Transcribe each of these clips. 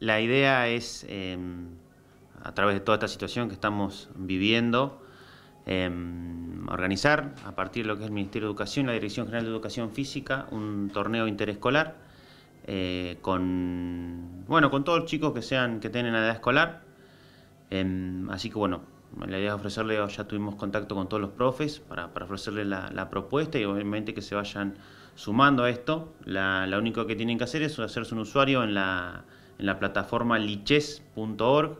La idea es, em, a través de toda esta situación que estamos viviendo, em, organizar, a partir de lo que es el Ministerio de Educación, la Dirección General de Educación Física, un torneo interescolar eh, con, bueno, con todos los chicos que, sean, que tienen edad escolar. Em, así que bueno, la idea es ofrecerle, ya tuvimos contacto con todos los profes para, para ofrecerle la, propuesta y obviamente que se vayan sumando a esto. La, lo único que tienen que hacer es hacerse un usuario en la en la plataforma liches.org.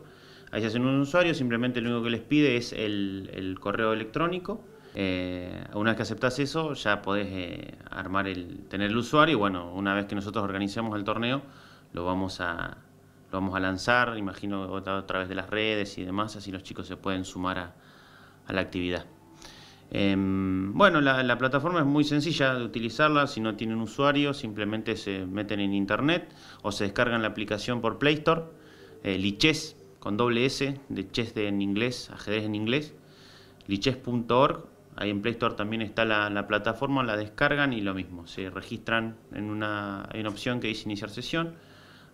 Ahí se hacen un usuario, simplemente lo único que les pide es el, correo electrónico. Eh, una vez que aceptas eso, ya podés eh, armar el, tener el usuario y bueno, una vez que nosotros organizamos el torneo, lo vamos a, lo vamos a lanzar, imagino, a través de las redes y demás, así los chicos se pueden sumar a la actividad. Em, bueno, la, plataforma es muy sencilla de utilizarla, si no tienen usuario simplemente se meten en internet o se descargan la aplicación por Play Store, eh, Lichess con doble S, de chess en inglés, ajedrez en inglés, lichess.org, ahí en Play Store también está la, plataforma, la descargan y lo mismo, se registran en una, una opción que dice iniciar sesión,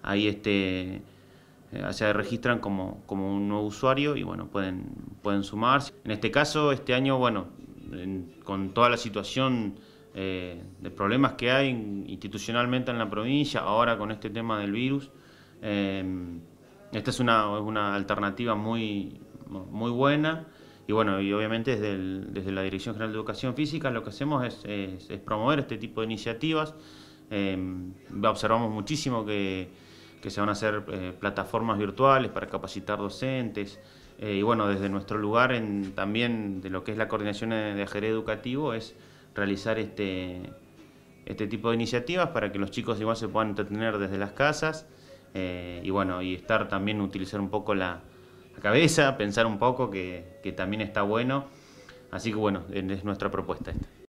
ahí este eh, se registran como, como un nuevo usuario y bueno, pueden, pueden sumarse. En este caso, este año, bueno, con toda la situación eh, de problemas que hay institucionalmente en la provincia, ahora con este tema del virus. Eh, esta es una, alternativa muy, muy buena y bueno, y obviamente desde, la Dirección General de Educación Física lo que hacemos es, promover este tipo de iniciativas. Eh, observamos muchísimo que, se van a hacer plataformas virtuales para capacitar docentes, eh, y bueno, desde nuestro lugar también de lo que es la coordinación de ajedrez educativo es realizar este, este tipo de iniciativas para que los chicos igual se puedan entretener desde las casas eh, y bueno, y estar también, utilizar un poco la, cabeza, pensar un poco que, que, también está bueno. Así que bueno, es nuestra propuesta esta.